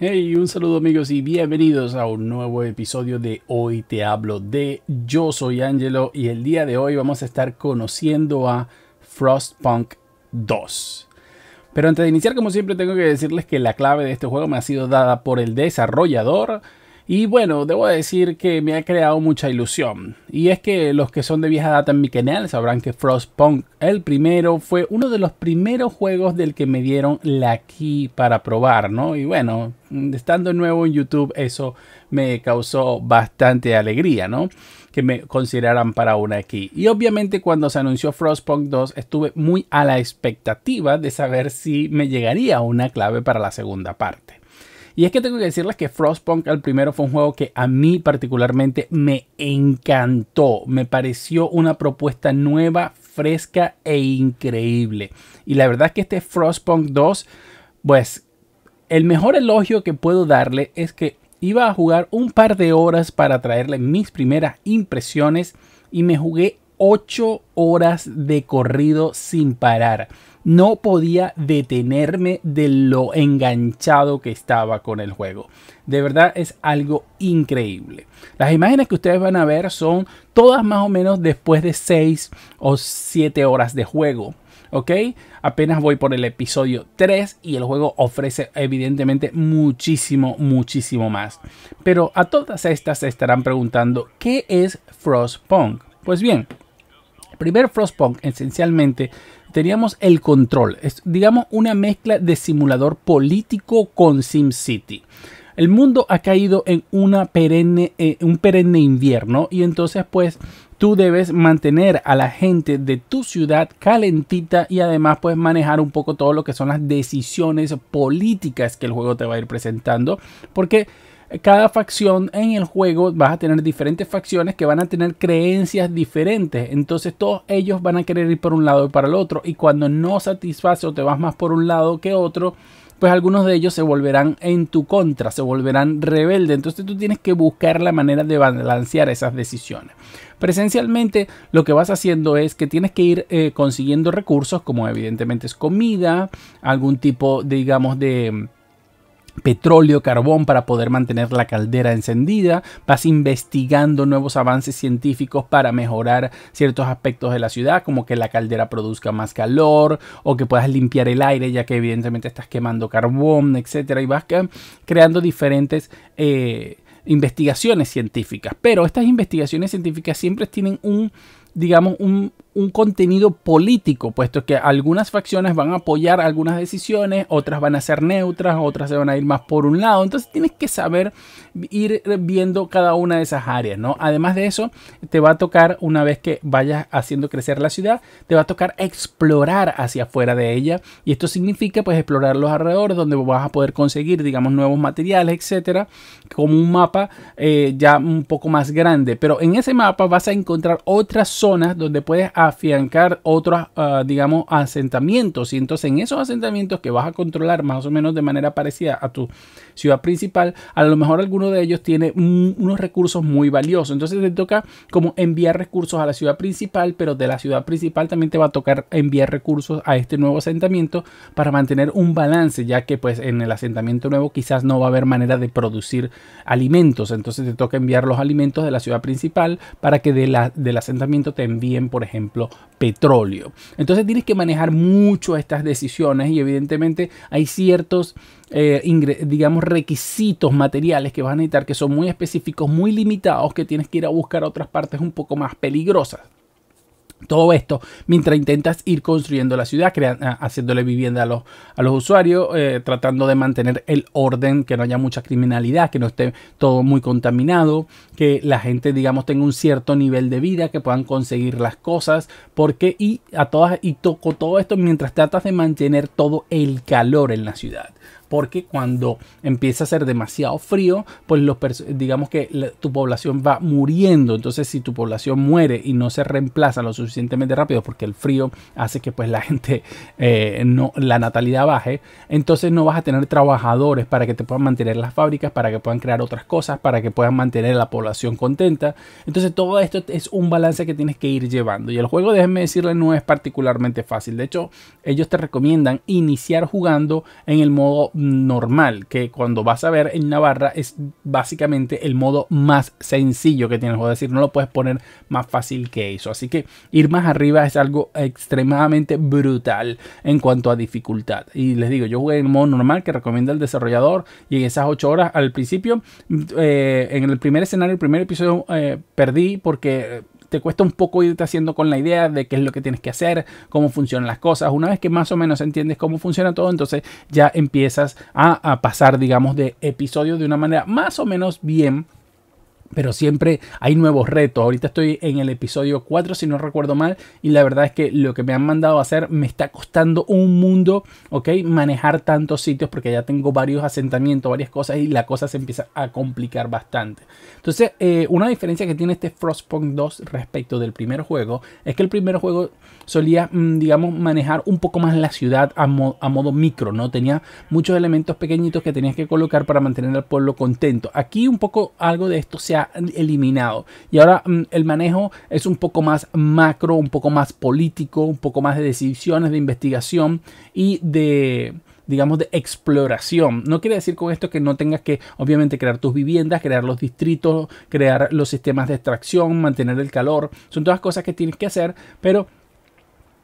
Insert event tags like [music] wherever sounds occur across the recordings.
Hey, un saludo amigos y bienvenidos a un nuevo episodio de Hoy te hablo de Yo soy Angelo y el día de hoy vamos a estar conociendo a Frostpunk 2. Pero antes de iniciar, como siempre, tengo que decirles que la clave de este juego me ha sido dada por el desarrollador y bueno, debo decir que me ha creado mucha ilusión. Y es que los que son de vieja data en mi canal sabrán que Frostpunk, el primero, fue uno de los primeros juegos del que me dieron la key para probar, ¿no? Y bueno, estando nuevo en YouTube, eso me causó bastante alegría, ¿no? Que me consideraran para una key. Y obviamente cuando se anunció Frostpunk 2 estuve muy a la expectativa de saber si me llegaría una clave para la segunda parte. Y es que tengo que decirles que Frostpunk, al primero, fue un juego que a mí particularmente me encantó. Me pareció una propuesta nueva, fresca e increíble. Y la verdad es que este Frostpunk 2, pues el mejor elogio que puedo darle es que iba a jugar un par de horas para traerle mis primeras impresiones y me jugué 8 horas de corrido sin parar no podía detenerme de lo enganchado que estaba con el juego. De verdad es algo increíble. Las imágenes que ustedes van a ver son todas más o menos después de 6 o 7 horas de juego. ¿ok? Apenas voy por el episodio 3 y el juego ofrece evidentemente muchísimo, muchísimo más. Pero a todas estas se estarán preguntando, ¿qué es Frostpunk? Pues bien, primer Frostpunk esencialmente teníamos el control. Es, digamos, una mezcla de simulador político con SimCity. El mundo ha caído en una perenne, eh, un perenne invierno y entonces pues tú debes mantener a la gente de tu ciudad calentita y además puedes manejar un poco todo lo que son las decisiones políticas que el juego te va a ir presentando porque cada facción en el juego vas a tener diferentes facciones que van a tener creencias diferentes. Entonces todos ellos van a querer ir por un lado y para el otro. Y cuando no satisface o te vas más por un lado que otro, pues algunos de ellos se volverán en tu contra, se volverán rebeldes. Entonces tú tienes que buscar la manera de balancear esas decisiones. Presencialmente lo que vas haciendo es que tienes que ir eh, consiguiendo recursos como evidentemente es comida, algún tipo, digamos, de petróleo, carbón para poder mantener la caldera encendida, vas investigando nuevos avances científicos para mejorar ciertos aspectos de la ciudad, como que la caldera produzca más calor o que puedas limpiar el aire ya que evidentemente estás quemando carbón, etcétera, y vas creando diferentes eh, investigaciones científicas, pero estas investigaciones científicas siempre tienen un digamos un, un contenido político, puesto que algunas facciones van a apoyar algunas decisiones, otras van a ser neutras, otras se van a ir más por un lado. Entonces tienes que saber ir viendo cada una de esas áreas, ¿no? Además de eso, te va a tocar, una vez que vayas haciendo crecer la ciudad, te va a tocar explorar hacia afuera de ella. Y esto significa, pues, explorar los alrededores, donde vas a poder conseguir, digamos, nuevos materiales, etcétera, como un mapa eh, ya un poco más grande. Pero en ese mapa vas a encontrar otras zonas donde puedes afiancar otros, ah, digamos, asentamientos. Y entonces en esos asentamientos que vas a controlar más o menos de manera parecida a tu ciudad principal, a lo mejor alguno de ellos tiene unos recursos muy valiosos. Entonces te toca como enviar recursos a la ciudad principal, pero de la ciudad principal también te va a tocar enviar recursos a este nuevo asentamiento para mantener un balance, ya que pues en el asentamiento nuevo quizás no va a haber manera de producir alimentos. Entonces te toca enviar los alimentos de la ciudad principal para que de la, del asentamiento te envíen, por ejemplo, petróleo. Entonces tienes que manejar mucho estas decisiones y evidentemente hay ciertos, eh, digamos, requisitos materiales que van a necesitar que son muy específicos, muy limitados, que tienes que ir a buscar otras partes un poco más peligrosas. Todo esto mientras intentas ir construyendo la ciudad, haciéndole vivienda a los, a los usuarios, eh, tratando de mantener el orden, que no haya mucha criminalidad, que no esté todo muy contaminado, que la gente, digamos, tenga un cierto nivel de vida, que puedan conseguir las cosas, porque y a todas y toco todo esto mientras tratas de mantener todo el calor en la ciudad porque cuando empieza a ser demasiado frío, pues los digamos que tu población va muriendo. Entonces, si tu población muere y no se reemplaza lo suficientemente rápido, porque el frío hace que pues la gente [laughs] eh, no, la natalidad baje, entonces no vas a tener trabajadores para que te puedan mantener las fábricas, para que puedan crear otras cosas, para que puedan mantener la población contenta. Entonces, todo esto es un balance que tienes que ir llevando. Y el juego, déjenme decirle, no es particularmente fácil. De hecho, ellos te recomiendan iniciar jugando en el modo normal, que cuando vas a ver en Navarra es básicamente el modo más sencillo que tienes, o decir, no lo puedes poner más fácil que eso. Así que ir más arriba es algo extremadamente brutal en cuanto a dificultad. Y les digo, yo jugué en modo normal que recomienda el desarrollador y en esas 8 horas al principio, eh, en el primer escenario, el primer episodio, eh, perdí porque te cuesta un poco irte haciendo con la idea de qué es lo que tienes que hacer, cómo funcionan las cosas. Una vez que más o menos entiendes cómo funciona todo, entonces ya empiezas a, pasar, digamos, de episodio de una manera más o menos bien pero siempre hay nuevos retos. Ahorita estoy en el episodio 4, si no recuerdo mal. Y la verdad es que lo que me han mandado a hacer me está costando un mundo, ¿ok? Manejar tantos sitios porque ya tengo varios asentamientos, varias cosas y la cosa se empieza a complicar bastante. Entonces, eh, una diferencia que tiene este Frostpunk 2 respecto del primer juego es que el primer juego solía, mm, digamos, manejar un poco más la ciudad a, a modo micro, ¿no? Tenía muchos elementos pequeñitos que tenías que colocar para mantener al pueblo contento. Aquí un poco algo de esto se ha eliminado. Y ahora mm, el manejo es un poco más macro, un poco más político, un poco más de decisiones, de investigación y de digamos, de exploración. No quiere decir con esto que no tengas que, obviamente, crear tus viviendas, crear los distritos, crear los sistemas de extracción, mantener el calor. Son todas cosas que tienes que hacer, pero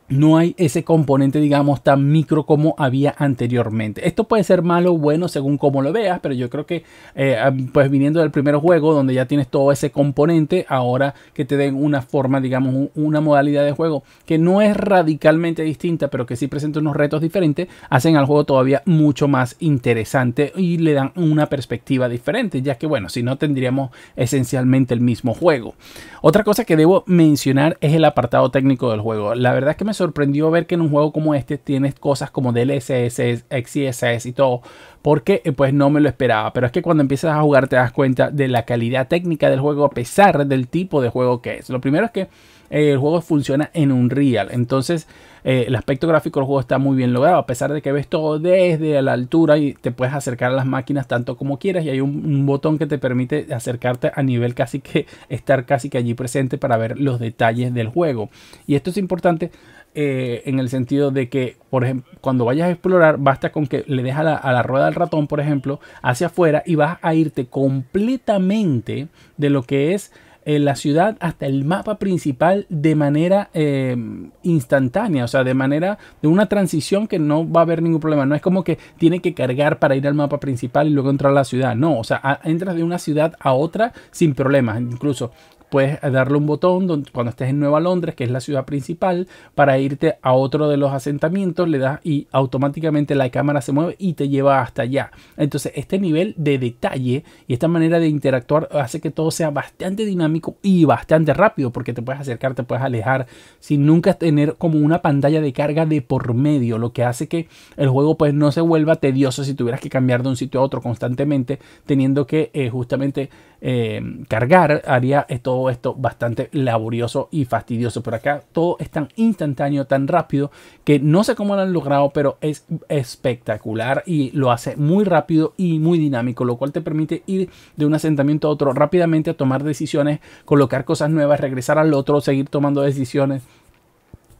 no hay ese componente, digamos, tan micro como había anteriormente. Esto puede ser malo o bueno según como lo veas, pero yo creo que, eh, pues viniendo del primer juego, donde ya tienes todo ese componente, ahora que te den una forma, digamos, una modalidad de juego que no es radicalmente distinta, pero que sí presenta unos retos diferentes, hacen al juego todavía mucho más interesante y le dan una perspectiva diferente, ya que, bueno, si no tendríamos esencialmente el mismo juego. Otra cosa que debo mencionar es el apartado técnico del juego. La verdad es que me sorprendió ver que en un juego como este tienes cosas como DLSS, XSS y todo, porque eh, pues no me lo esperaba. Pero es que cuando empiezas a jugar te das cuenta de la calidad técnica del juego a pesar del tipo de juego que es. Lo primero es que eh, el juego funciona en un real, Entonces, eh, el aspecto gráfico del juego está muy bien logrado. A pesar de que ves todo desde la altura y te puedes acercar a las máquinas tanto como quieras. Y hay un, botón que te permite acercarte a nivel casi que [laughs] estar casi que allí presente para ver los detalles del juego. Y esto es importante eh, en el sentido de que, por ejemplo, cuando vayas a explorar, basta con que le dejas a a la, rueda del ratón, por ejemplo, hacia afuera y vas a irte completamente de lo que es la ciudad hasta el mapa principal de manera eh, instantánea, o sea, de manera de una transición que no va a haber ningún problema. No es como que tiene que cargar para ir al mapa principal y luego entrar a la ciudad. No, o sea, entras de una ciudad a otra sin problemas. Incluso puedes darle un botón cuando estés en Nueva Londres, que es la ciudad principal, para irte a otro de los asentamientos, le das y automáticamente la cámara se mueve y te lleva hasta allá. Entonces, este nivel de detalle y esta manera de interactuar hace que todo sea bastante dinámico y bastante rápido, porque te puedes acercar, te puedes alejar, sin nunca tener como una pantalla de carga de por medio, lo que hace que el juego pues no se vuelva tedioso si tuvieras que cambiar de un sitio a otro constantemente, teniendo que eh, justamente eh, cargar, haría esto esto bastante laborioso y fastidioso. Pero acá todo es tan instantáneo, tan rápido, que no sé cómo lo han logrado, pero es espectacular y lo hace muy rápido y muy dinámico, lo cual te permite ir de un asentamiento a otro rápidamente, a tomar decisiones, colocar cosas nuevas, regresar al otro, seguir tomando decisiones.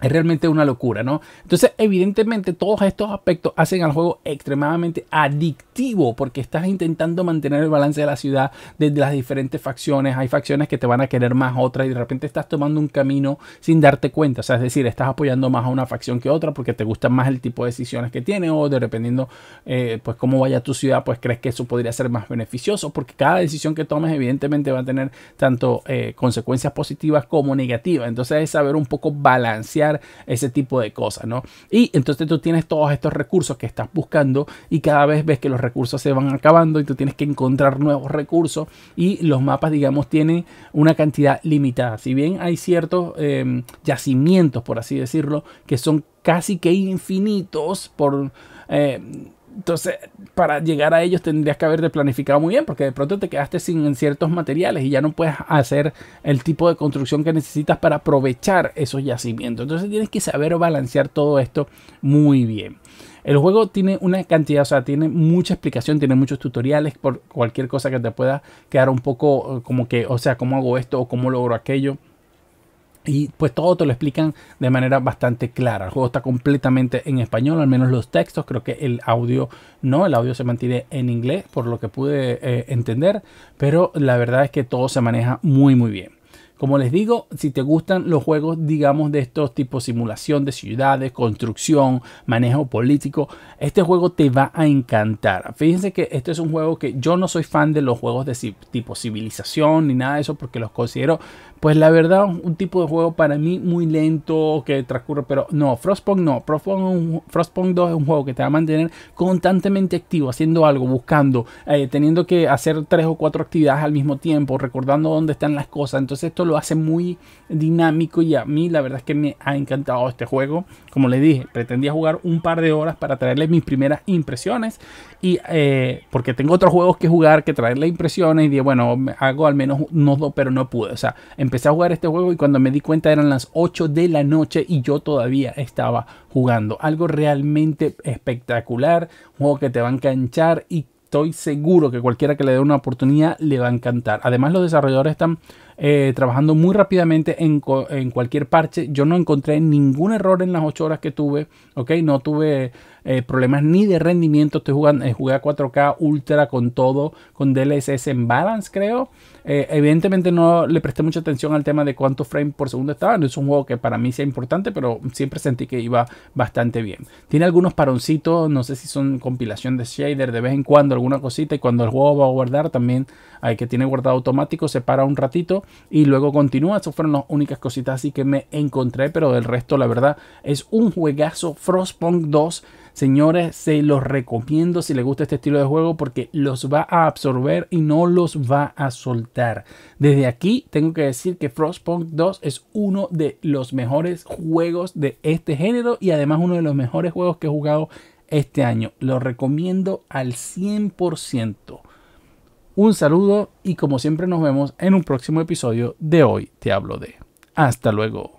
Es realmente una locura, ¿no? Entonces, evidentemente, todos estos aspectos hacen al juego extremadamente adictivo porque estás intentando mantener el balance de la ciudad desde las diferentes facciones. Hay facciones que te van a querer más otras y de repente estás tomando un camino sin darte cuenta. O sea, es decir, estás apoyando más a una facción que otra porque te gusta más el tipo de decisiones que tiene o de, dependiendo, eh, pues, cómo vaya tu ciudad, pues crees que eso podría ser más beneficioso porque cada decisión que tomes, evidentemente, va a tener tanto eh, consecuencias positivas como negativas. Entonces, es saber un poco balancear ese tipo de cosas, ¿no? Y entonces tú tienes todos estos recursos que estás buscando y cada vez ves que los recursos se van acabando y tú tienes que encontrar nuevos recursos y los mapas, digamos, tienen una cantidad limitada. Si bien hay ciertos em, yacimientos, por así decirlo, que son casi que infinitos por... Em, entonces, para llegar a ellos tendrías que haberte planificado muy bien, porque de pronto te quedaste sin ciertos materiales y ya no puedes hacer el tipo de construcción que necesitas para aprovechar esos yacimientos. Entonces tienes que saber balancear todo esto muy bien. El juego tiene una cantidad, o sea, tiene mucha explicación, tiene muchos tutoriales por cualquier cosa que te pueda quedar un poco eh, como que, o sea, cómo hago esto o cómo logro aquello. Y pues todo te lo explican de manera bastante clara. El juego está completamente en español, al menos los textos. Creo que el audio no, el audio se mantiene en inglés, por lo que pude eh, entender. Pero la verdad es que todo se maneja muy, muy bien. Como les digo, si te gustan los juegos, digamos, de estos tipos simulación de ciudades, construcción, manejo político, este juego te va a encantar. Fíjense que este es un juego que yo no soy fan de los juegos de tipo civilización ni nada de eso porque los considero pues la verdad, un tipo de juego para mí muy lento que transcurre, pero no, Frostpunk no. Frostpunk, 2 es un juego que te va a mantener constantemente activo, haciendo algo, buscando, eh, teniendo que hacer tres o cuatro actividades al mismo tiempo, recordando dónde están las cosas. Entonces esto lo hace muy dinámico y a mí la verdad es que me ha encantado este juego. Como les dije, pretendía jugar un par de horas para traerle mis primeras impresiones y eh, porque tengo otros juegos que jugar que traerle impresiones y bueno, hago al menos unos dos, pero no pude. O sea, empecé a jugar este juego y cuando me di cuenta eran las 8 de la noche y yo todavía estaba jugando. Algo realmente espectacular, un juego que te va a enganchar y estoy seguro que cualquiera que le dé una oportunidad le va a encantar. Además los desarrolladores están eh, trabajando muy rápidamente en, cualquier parche. Yo no encontré ningún error en las 8 horas que tuve, ¿ok? No tuve eh, problemas ni de rendimiento. Estoy jugando, eh, jugué a 4K Ultra con todo, con DLSS en balance, creo. evidentemente no le presté mucha atención al tema de cuántos frames por segundo estaban. Es un juego que para mí sea importante, pero siempre sentí que iba bastante bien. Tiene algunos paroncitos, no sé si son compilación de shader de vez en cuando, alguna cosita. Y cuando el juego va a guardar, también hay que tiene guardado automático, se para un ratito y luego continúa. Esas fueron las únicas cositas así que me encontré, pero del resto, la verdad, es un juegazo Frostpunk 2. Señores, se los recomiendo si les gusta este estilo de juego porque los va a absorber y no los va a soltar. Desde aquí tengo que decir que Frostpunk 2 es uno de los mejores juegos de este género y además uno de los mejores juegos que he jugado este año. Lo recomiendo al 100%. Un saludo y como siempre nos vemos en un próximo episodio de Hoy Te Hablo de. Hasta luego.